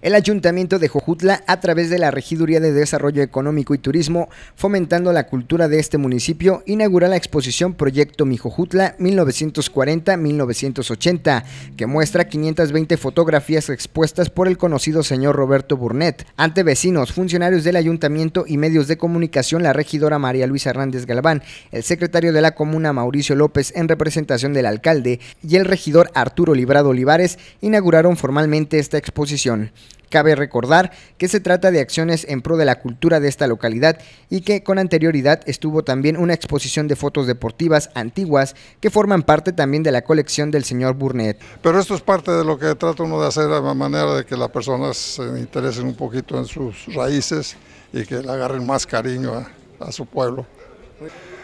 El Ayuntamiento de Jojutla, a través de la Regiduría de Desarrollo Económico y Turismo, fomentando la cultura de este municipio, inaugura la exposición Proyecto Mi Jojutla 1940-1980, que muestra 520 fotografías expuestas por el conocido señor Roberto Burnett. Ante vecinos, funcionarios del Ayuntamiento y medios de comunicación, la regidora María Luisa Hernández Galván, el secretario de la Comuna Mauricio López en representación del alcalde y el regidor Arturo Librado Olivares inauguraron formalmente esta exposición. Cabe recordar que se trata de acciones en pro de la cultura de esta localidad y que con anterioridad estuvo también una exposición de fotos deportivas antiguas que forman parte también de la colección del señor Burnett. Pero esto es parte de lo que trata uno de hacer de manera de que las personas se interesen un poquito en sus raíces y que le agarren más cariño a su pueblo.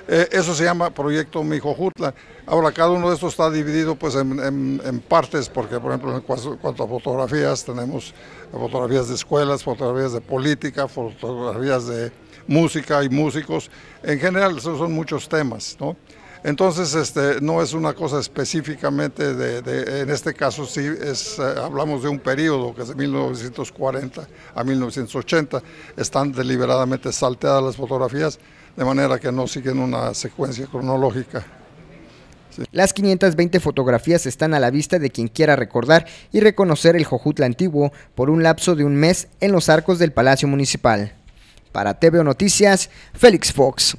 Eh, eso se llama Proyecto Mijojutla. Ahora, cada uno de estos está dividido pues, en, partes, porque, por ejemplo, en cuanto, a fotografías, tenemos fotografías de escuelas, fotografías de política, fotografías de música y músicos. En general, esos son muchos temas, ¿no? Entonces, este, no es una cosa específicamente de, en este caso sí es, eh, hablamos de un periodo que es de 1940 a 1980, están deliberadamente salteadas las fotografías de manera que no siguen una secuencia cronológica. Las 520 fotografías están a la vista de quien quiera recordar y reconocer el Jojutla antiguo por un lapso de un mes en los arcos del Palacio Municipal. Para TVO Noticias, Félix Fox.